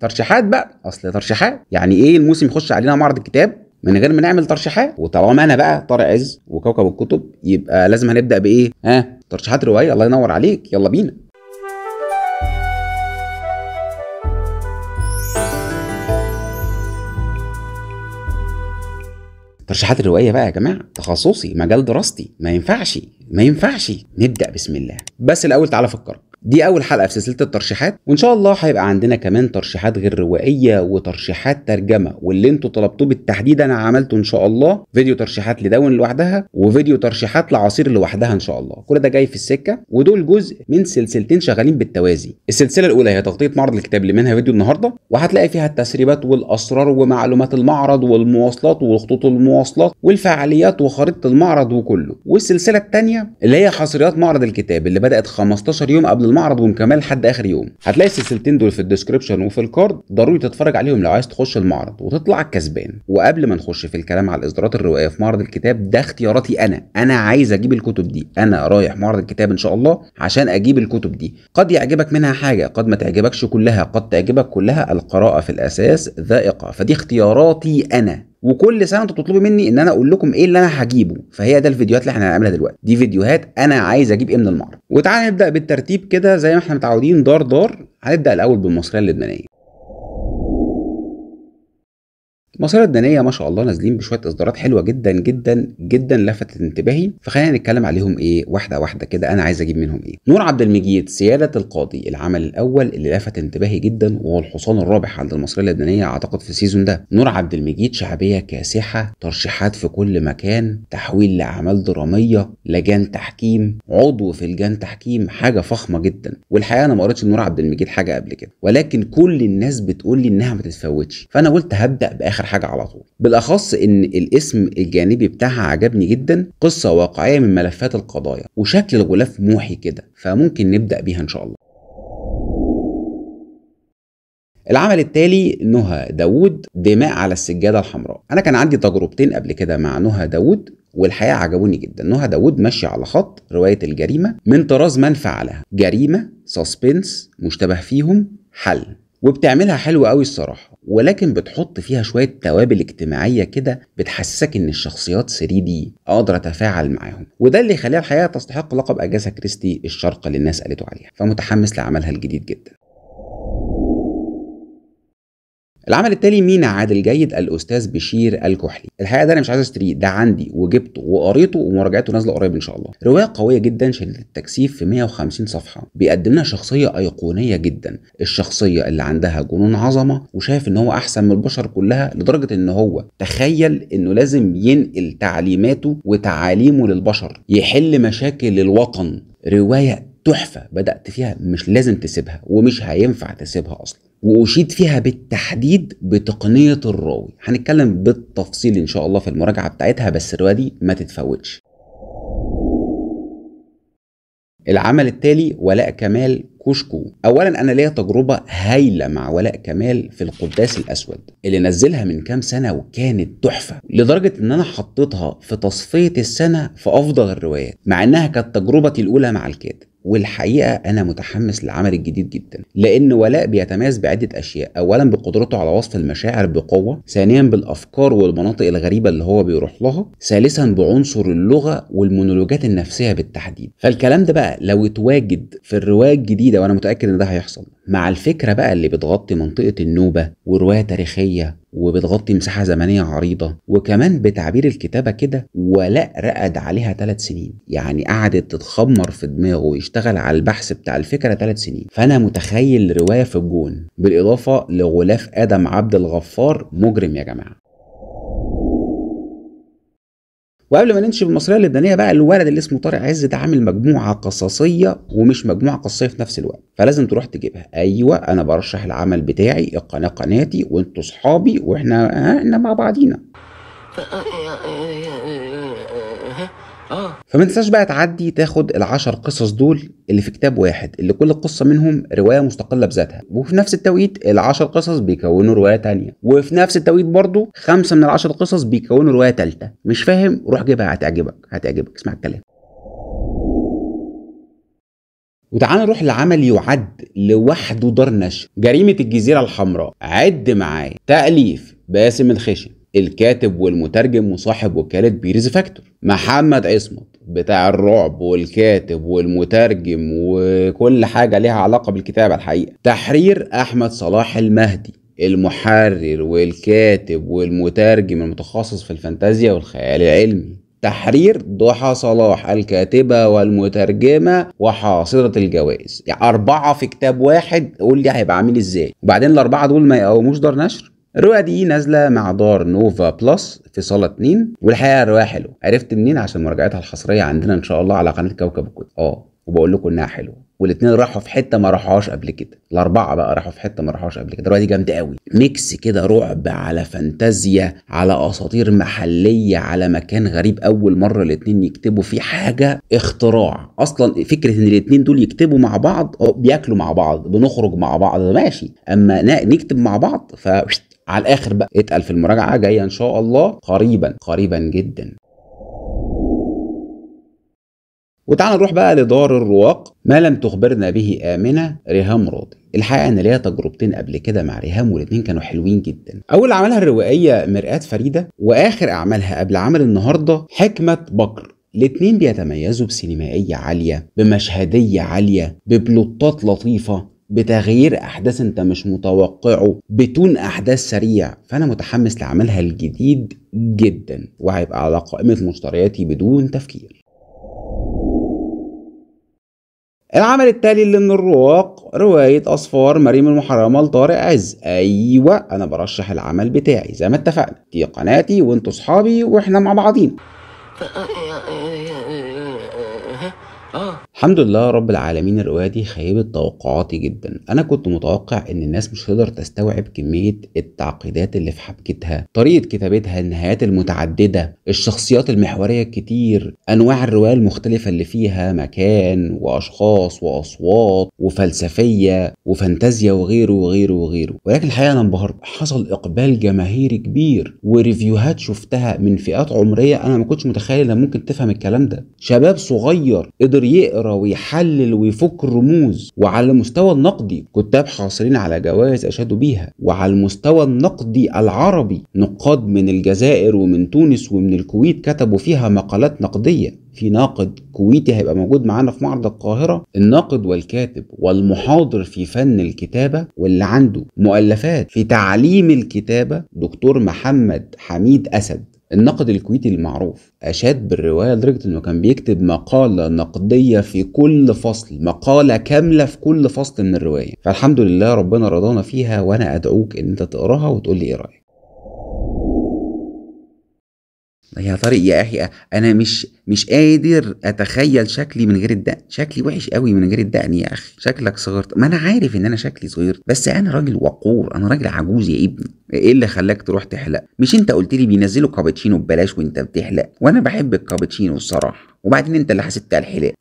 ترشيحات بقى اصل ترشيحات يعني ايه الموسم يخش علينا معرض الكتاب من غير ما نعمل ترشيحات وطالما انا بقى طارق عز وكوكب الكتب يبقى لازم هنبدا بايه ها آه ترشيحات روايه الله ينور عليك يلا بينا ترشيحات الروايه بقى يا جماعه تخصصي مجال دراستي ما ينفعش ما ينفعش نبدا بسم الله بس الاول تعالى فكر دي اول حلقه في سلسله الترشيحات وان شاء الله هيبقى عندنا كمان ترشيحات غير روائيه وترشيحات ترجمه واللي انتوا طلبتوه بالتحديد انا عملته ان شاء الله فيديو ترشيحات لداون لوحدها وفيديو ترشيحات لعصير لوحدها ان شاء الله كل ده جاي في السكه ودول جزء من سلسلتين شغالين بالتوازي السلسله الاولى هي تغطيه معرض الكتاب اللي منها فيديو النهارده وهتلاقي فيها التسريبات والاسرار ومعلومات المعرض والمواصلات وخطوط المواصلات والفعاليات وخريطه المعرض وكله والسلسله الثانيه اللي هي حصريات معرض الكتاب اللي بدات 15 يوم قبل المعرض ومكمل لحد اخر يوم هتلاقي السلسلتين دول في الديسكربشن وفي الكارد ضروري تتفرج عليهم لو عايز تخش المعرض وتطلع كسبان وقبل ما نخش في الكلام على الاصدارات الروائيه في معرض الكتاب ده اختياراتي انا انا عايز اجيب الكتب دي انا رايح معرض الكتاب ان شاء الله عشان اجيب الكتب دي قد يعجبك منها حاجه قد ما تعجبكش كلها قد تعجبك كلها القراءه في الاساس ذائقه فدي اختياراتي انا وكل سنه انتوا بتطلبوا مني ان انا اقول لكم ايه اللي انا هجيبه فهي ده الفيديوهات اللي احنا هنعملها دلوقتي دي فيديوهات انا عايز اجيب ايه من المعرض وتعالى نبدا بالترتيب كده زي ما احنا متعودين دار دار هنبدا الاول بالمصريه اللبنانيه المصادر الدينيه ما شاء الله نازلين بشويه اصدارات حلوه جدا جدا جدا لفتت انتباهي فخلينا نتكلم عليهم ايه واحده واحده كده انا عايز اجيب منهم ايه نور عبد المجيد سياده القاضي العمل الاول اللي لفت انتباهي جدا وهو الحصان الرابح عند المصريه اللبنانيه اعتقد في السيزون ده نور عبد المجيد شعبيه كاسحه ترشيحات في كل مكان تحويل لاعمال دراميه لجان تحكيم عضو في لجان تحكيم حاجه فخمه جدا والحقيقه انا ما قريتش نور عبد المجيد حاجه قبل كده ولكن كل الناس بتقول لي انها ما تتفوتش فانا قلت هبدا باخر حاجه على طول بالاخص ان الاسم الجانبي بتاعها عجبني جدا قصه واقعيه من ملفات القضايا وشكل الغلاف موحي كده فممكن نبدا بيها ان شاء الله العمل التالي نهى داوود دماء على السجاده الحمراء انا كان عندي تجربتين قبل كده مع نهى داوود والحقيقه عجبوني جدا نهى داوود ماشي على خط روايه الجريمه من طراز من فعلها جريمه سسبنس مشتبه فيهم حل وبتعملها حلوة قوي الصراحة ولكن بتحط فيها شوية توابل اجتماعية كده بتحسسك ان الشخصيات 3 دي اقدر اتفاعل معاهم وده اللي يخليها الحقيقة تستحق لقب اجازة كريستي الشرق اللي الناس قالته عليها فمتحمس لعملها الجديد جدا العمل التالي مين عادل جيد الاستاذ بشير الكحلي الحقيقه ده انا مش عايز اشتريه ده عندي وجبته وقريته ومراجعته نازله قريب ان شاء الله روايه قويه جدا شديده التكثيف في 150 صفحه بيقدم لنا شخصيه ايقونيه جدا الشخصيه اللي عندها جنون عظمه وشايف ان هو احسن من البشر كلها لدرجه ان هو تخيل انه لازم ينقل تعليماته وتعاليمه للبشر يحل مشاكل الوطن روايه تحفه بدات فيها مش لازم تسيبها ومش هينفع تسيبها اصلا وأشيد فيها بالتحديد بتقنية الراوي هنتكلم بالتفصيل إن شاء الله في المراجعة بتاعتها بس الرواية دي ما تتفوتش العمل التالي ولاء كمال كوشكو اولا انا ليا تجربه هايله مع ولاء كمال في القداس الاسود اللي نزلها من كام سنه وكانت تحفه لدرجه ان انا حطيتها في تصفيه السنه في افضل الروايات مع انها كانت تجربتي الاولى مع الكاتب والحقيقه انا متحمس للعمل الجديد جدا لان ولاء بيتميز بعده اشياء اولا بقدرته على وصف المشاعر بقوه ثانيا بالافكار والمناطق الغريبه اللي هو بيروح لها ثالثا بعنصر اللغه والمونولوجات النفسيه بالتحديد فالكلام ده بقى لو اتواجد في الروايه الجديده وانا متاكد ان ده هيحصل مع الفكرة بقى اللي بتغطي منطقة النوبة ورواية تاريخية وبتغطي مساحة زمنية عريضة وكمان بتعبير الكتابة كده ولاء رقد عليها ثلاث سنين يعني قعدت تتخمر في دماغه ويشتغل على البحث بتاع الفكرة ثلاث سنين فأنا متخيل رواية في الجون بالإضافة لغلاف آدم عبد الغفار مجرم يا جماعة وقبل ما نمشي بالمصريه اللبنانيه بقى الولد اللي اسمه طارق عز ده عامل مجموعه قصصيه ومش مجموعه قصصيه في نفس الوقت فلازم تروح تجيبها ايوه انا برشح العمل بتاعي القناه قناتي وانتوا صحابي واحنا احنا مع بعضينا أه، أه، أه، آه. فما تنساش بقى تعدي تاخد العشر قصص دول اللي في كتاب واحد اللي كل قصه منهم روايه مستقله بذاتها وفي نفس التوقيت العشر قصص بيكونوا روايه تانية وفي نفس التوقيت برضه خمسه من العشر قصص بيكونوا روايه ثالثه مش فاهم روح جيبها هتعجبك هتعجبك اسمع الكلام وتعال نروح لعمل يعد لوحده دار نشر جريمه الجزيره الحمراء عد معايا تاليف باسم الخشن الكاتب والمترجم وصاحب وكالة بيريز فاكتور محمد عصمت بتاع الرعب والكاتب والمترجم وكل حاجة ليها علاقة بالكتابة الحقيقة تحرير أحمد صلاح المهدي المحرر والكاتب والمترجم المتخصص في الفانتازيا والخيال العلمي تحرير ضحى صلاح الكاتبة والمترجمة وحاصرة الجوائز يعني أربعة في كتاب واحد قول لي هيبقى عامل إزاي وبعدين الأربعة دول ما يقوموش دار نشر الرؤية دي نازلة مع دار نوفا بلس في صالة 2 والحقيقة الرؤية حلوة عرفت منين عشان مراجعتها الحصرية عندنا إن شاء الله على قناة كوكب الكتب اه وبقول لكم إنها حلوة والاثنين راحوا في حته ما راحوهاش قبل كده الاربعه بقى راحوا في حته ما راحوهاش قبل كده الروايه دي جامده قوي ميكس كده رعب على فانتازيا على اساطير محليه على مكان غريب اول مره الاثنين يكتبوا فيه حاجه اختراع اصلا فكره ان الاثنين دول يكتبوا مع بعض آه، بياكلوا مع بعض بنخرج مع بعض ماشي اما نكتب مع بعض ف على الاخر بقى اتقل في المراجعه جايه ان شاء الله قريبا قريبا جدا وتعالى نروح بقى لدار الرواق ما لم تخبرنا به آمنة ريهام راضي الحقيقة أنا ليا تجربتين قبل كده مع ريهام والاتنين كانوا حلوين جدا أول عملها الروائية مرآة فريدة وآخر أعمالها قبل عمل النهاردة حكمة بكر الاتنين بيتميزوا بسينمائية عالية بمشهدية عالية ببلوتات لطيفة بتغيير احداث انت مش متوقعه بتون احداث سريع فانا متحمس لعملها الجديد جدا وهيبقى على قائمه مشترياتي بدون تفكير العمل التالي اللي من الرواق رواية أصفار مريم المحرمة لطارق عز أيوة أنا برشح العمل بتاعي زي ما اتفقنا دي قناتي وانتوا صحابي واحنا مع بعضينا الحمد لله رب العالمين الرواية دي خيبت توقعاتي جدا أنا كنت متوقع إن الناس مش هتقدر تستوعب كمية التعقيدات اللي في حبكتها طريقة كتابتها النهايات المتعددة الشخصيات المحورية الكتير أنواع الرواية المختلفة اللي فيها مكان وأشخاص وأصوات وفلسفية وفانتازيا وغيره وغيره وغيره ولكن الحقيقة أنا انبهرت حصل إقبال جماهيري كبير وريفيوهات شفتها من فئات عمرية أنا ما كنتش متخيل إنها ممكن تفهم الكلام ده شباب صغير قدر يقرأ يقرا ويحلل ويفك الرموز وعلى المستوى النقدي كتاب حاصلين على جوائز اشادوا بيها وعلى المستوى النقدي العربي نقاد من الجزائر ومن تونس ومن الكويت كتبوا فيها مقالات نقديه في ناقد كويتي هيبقى موجود معانا في معرض القاهرة الناقد والكاتب والمحاضر في فن الكتابة واللي عنده مؤلفات في تعليم الكتابة دكتور محمد حميد أسد النقد الكويتي المعروف أشاد بالرواية لدرجة إنه كان بيكتب مقالة نقدية في كل فصل مقالة كاملة في كل فصل من الرواية فالحمد لله ربنا رضانا فيها وأنا أدعوك إن أنت تقراها وتقول لي إيه رأيك يا طارق يا اخي انا مش مش قادر اتخيل شكلي من غير الدقن شكلي وحش قوي من غير الدقن يا اخي شكلك صغرت ما انا عارف ان انا شكلي صغير بس انا راجل وقور انا راجل عجوز يا ابني ايه اللي خلاك تروح تحلق مش انت قلت لي بينزلوا كابتشينو ببلاش وانت بتحلق وانا بحب الكابتشينو الصراحه وبعدين انت اللي حسبت على الحلاق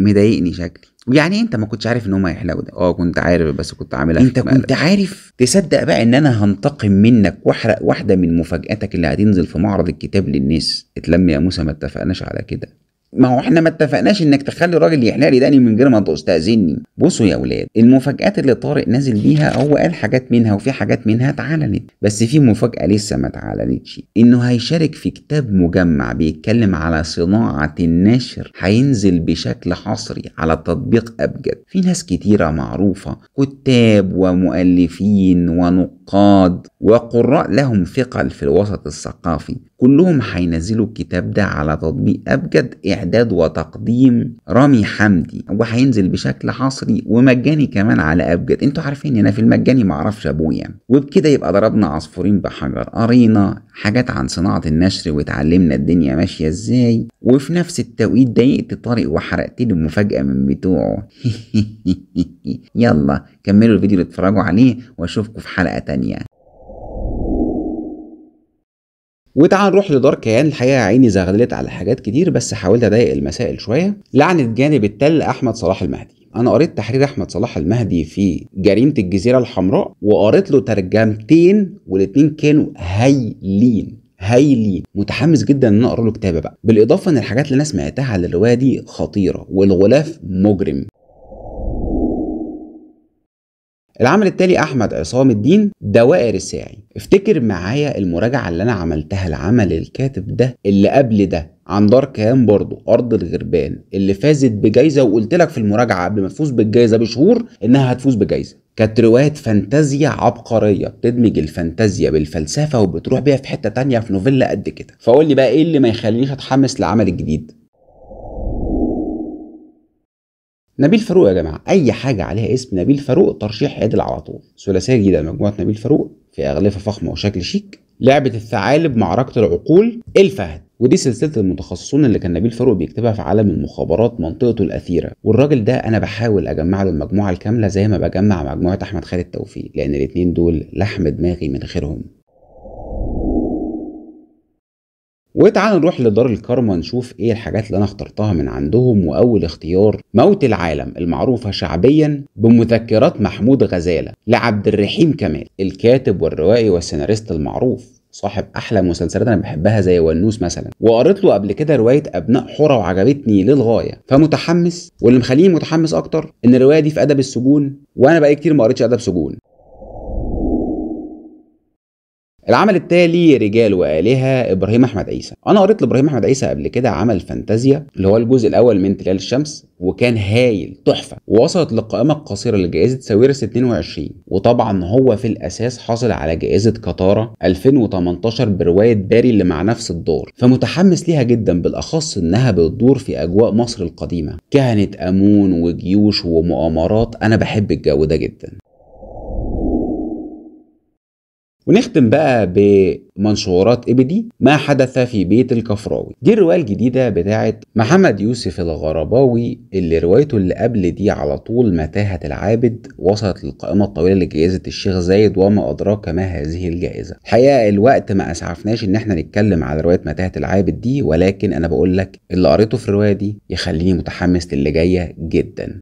مضايقني شكلي ويعني انت ما كنتش عارف ان هم هيحلقوا ده اه كنت عارف بس كنت عاملها انت كنت عارف تصدق بقى ان انا هنتقم منك واحرق واحده من مفاجاتك اللي هتنزل في معرض الكتاب للناس اتلم يا موسى ما اتفقناش على كده ما هو احنا ما اتفقناش انك تخلي الراجل يحلق لي دقني من غير ما تستاذني بصوا يا ولاد المفاجات اللي طارق نازل بيها هو قال حاجات منها وفي حاجات منها اتعلنت بس في مفاجاه لسه ما اتعلنتش انه هيشارك في كتاب مجمع بيتكلم على صناعه النشر هينزل بشكل حصري على تطبيق ابجد في ناس كتيره معروفه كتاب ومؤلفين ونقاد النقاد وقراء لهم ثقل في الوسط الثقافي كلهم هينزلوا الكتاب ده على تطبيق أبجد إعداد وتقديم رامي حمدي وهينزل بشكل حصري ومجاني كمان على أبجد انتوا عارفين أنا في المجاني معرفش أبويا وبكده يبقى ضربنا عصفورين بحجر قرينا حاجات عن صناعة النشر واتعلمنا الدنيا ماشية ازاي وفي نفس التوقيت ضايقت طارق وحرقت له مفاجأة من بتوعه يلا كملوا الفيديو اللي اتفرجوا عليه واشوفكم في حلقة تانية تانية وتعال نروح لدار كيان الحقيقه عيني زغللت على حاجات كتير بس حاولت اضايق المسائل شويه لعنه جانب التل احمد صلاح المهدي انا قريت تحرير احمد صلاح المهدي في جريمه الجزيره الحمراء وقريت له ترجمتين والاتنين كانوا هايلين هايلين متحمس جدا ان انا اقرا له كتابه بقى بالاضافه ان الحاجات اللي انا سمعتها على الروايه دي خطيره والغلاف مجرم العمل التالي احمد عصام الدين دوائر الساعي افتكر معايا المراجعه اللي انا عملتها لعمل الكاتب ده اللي قبل ده عن دار كيان برضو ارض الغربان اللي فازت بجايزه وقلت لك في المراجعه قبل ما تفوز بالجايزه بشهور انها هتفوز بجايزه كانت روايه فانتازيا عبقريه بتدمج الفانتازيا بالفلسفه وبتروح بيها في حته تانية في نوفيلا قد كده فقول لي بقى ايه اللي ما يخلينيش اتحمس لعمل الجديد نبيل فاروق يا جماعه اي حاجه عليها اسم نبيل فاروق ترشيح عادل على طول ثلاثيه جديده مجموعه نبيل فاروق في اغلفه فخمه وشكل شيك لعبه الثعالب معركه العقول الفهد ودي سلسله المتخصصون اللي كان نبيل فاروق بيكتبها في عالم المخابرات منطقته الاثيره والراجل ده انا بحاول اجمع له المجموعه الكامله زي ما بجمع مجموعه احمد خالد توفيق لان الاثنين دول لحم دماغي من غيرهم وتعال نروح لدار الكارما نشوف ايه الحاجات اللي انا اخترتها من عندهم واول اختيار موت العالم المعروفة شعبيا بمذكرات محمود غزالة لعبد الرحيم كمال الكاتب والروائي والسيناريست المعروف صاحب احلى مسلسلات انا بحبها زي ونوس مثلا وقريت له قبل كده روايه ابناء حورة وعجبتني للغايه فمتحمس واللي مخليني متحمس اكتر ان الروايه دي في ادب السجون وانا بقى كتير ما قريتش ادب سجون العمل التالي رجال وآلهة إبراهيم أحمد عيسى أنا قريت لإبراهيم أحمد عيسى قبل كده عمل فانتازيا اللي هو الجزء الأول من تلال الشمس وكان هايل تحفة ووصلت للقائمة القصيرة لجائزة ساويرس 22 وطبعا هو في الأساس حصل على جائزة قطارة 2018 برواية باري اللي مع نفس الدور فمتحمس ليها جدا بالأخص إنها بتدور في أجواء مصر القديمة كهنة أمون وجيوش ومؤامرات أنا بحب الجو ده جدا ونختم بقى بمنشورات ابدي ما حدث في بيت الكفراوي دي الرواية الجديدة بتاعة محمد يوسف الغرباوي اللي روايته اللي قبل دي على طول متاهة العابد وصلت للقائمة الطويلة لجائزة الشيخ زايد وما أدراك ما هذه الجائزة الحقيقة الوقت ما أسعفناش إن احنا نتكلم على رواية متاهة العابد دي ولكن أنا بقول لك اللي قريته في الرواية دي يخليني متحمس للي جاية جدا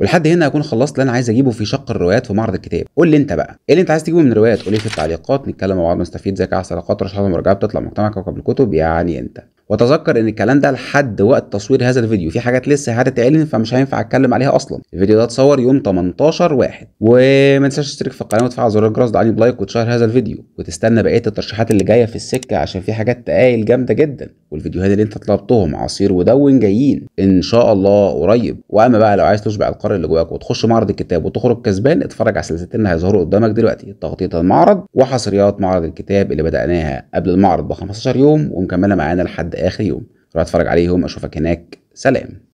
ولحد هنا اكون خلصت اللي انا عايز اجيبه في شق الروايات في معرض الكتاب قول لي انت بقى ايه اللي انت عايز تجيبه من روايات قول لي في التعليقات نتكلم مع بعض نستفيد زيك على قطر رشحه مراجعه بتطلع مجتمع كوكب الكتب يعني انت وتذكر ان الكلام ده لحد وقت تصوير هذا الفيديو في حاجات لسه هتتعلن فمش هينفع اتكلم عليها اصلا الفيديو ده اتصور يوم 18 واحد وما تنساش تشترك في القناه وتفعل زر الجرس ده بلايك وتشير هذا الفيديو وتستنى بقيه الترشيحات اللي جايه في السكه عشان في حاجات تقايل جامده جدا والفيديوهات اللي انت طلبتهم عصير ودون جايين ان شاء الله قريب واما بقى لو عايز تشبع القارئ اللي جواك وتخش معرض الكتاب وتخرج كسبان اتفرج على سلسلتين اللي هيظهروا قدامك دلوقتي تغطيه المعرض وحصريات معرض الكتاب اللي بداناها قبل المعرض ب 15 يوم ومكمله معانا لحد اخر يوم روح اتفرج عليهم اشوفك هناك سلام